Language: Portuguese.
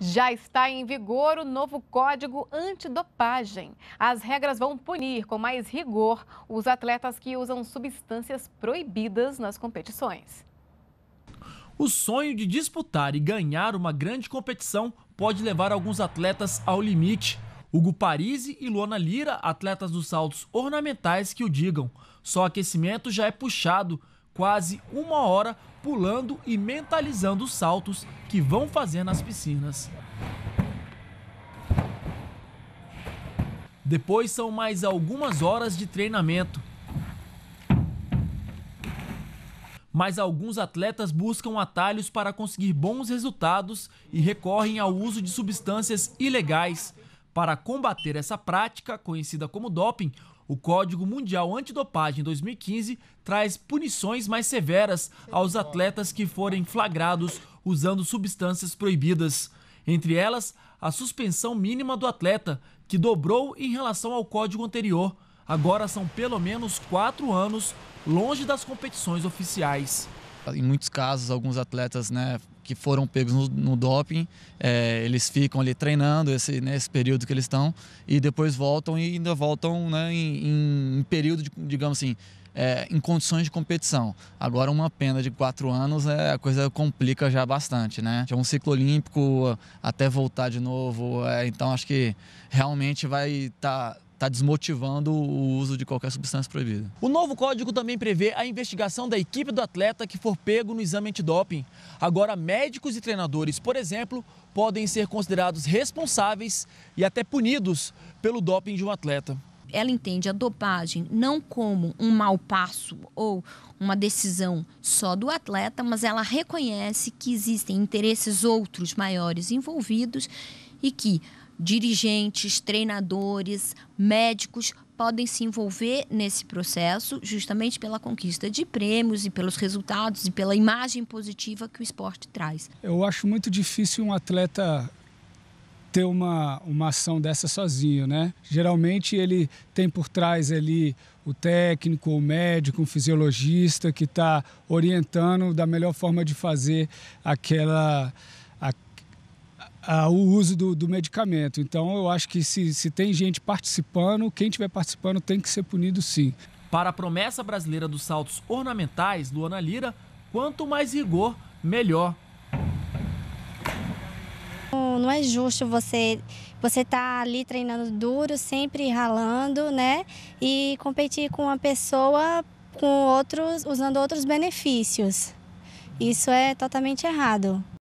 Já está em vigor o novo código antidopagem. As regras vão punir com mais rigor os atletas que usam substâncias proibidas nas competições. O sonho de disputar e ganhar uma grande competição pode levar alguns atletas ao limite. Hugo Parisi e Luana Lira, atletas dos saltos ornamentais, que o digam. Só aquecimento já é puxado quase uma hora pulando e mentalizando os saltos que vão fazer nas piscinas. Depois são mais algumas horas de treinamento. Mas alguns atletas buscam atalhos para conseguir bons resultados e recorrem ao uso de substâncias ilegais, para combater essa prática, conhecida como doping, o Código Mundial Antidopagem 2015 traz punições mais severas aos atletas que forem flagrados usando substâncias proibidas. Entre elas, a suspensão mínima do atleta, que dobrou em relação ao código anterior. Agora são pelo menos quatro anos longe das competições oficiais. Em muitos casos, alguns atletas né, que foram pegos no, no doping, é, eles ficam ali treinando esse, nesse né, período que eles estão e depois voltam e ainda voltam né, em, em período, de, digamos assim, é, em condições de competição. Agora, uma pena de quatro anos, é, a coisa complica já bastante, né? É um ciclo olímpico até voltar de novo, é, então acho que realmente vai estar. Tá está desmotivando o uso de qualquer substância proibida. O novo código também prevê a investigação da equipe do atleta que for pego no exame antidoping. Agora, médicos e treinadores, por exemplo, podem ser considerados responsáveis e até punidos pelo doping de um atleta. Ela entende a dopagem não como um mau passo ou uma decisão só do atleta, mas ela reconhece que existem interesses outros maiores envolvidos e que dirigentes, treinadores, médicos podem se envolver nesse processo justamente pela conquista de prêmios e pelos resultados e pela imagem positiva que o esporte traz. Eu acho muito difícil um atleta ter uma, uma ação dessa sozinho, né? Geralmente ele tem por trás ali o técnico, o médico, um fisiologista que está orientando da melhor forma de fazer aquela ah, o uso do, do, medicamento. Então, eu acho que se, se tem gente participando, quem estiver participando tem que ser punido sim. Para a promessa brasileira dos saltos ornamentais, Luana Lira, quanto mais rigor, melhor. Não é justo você você tá ali treinando duro, sempre ralando, né? E competir com uma pessoa com outros usando outros benefícios. Isso é totalmente errado.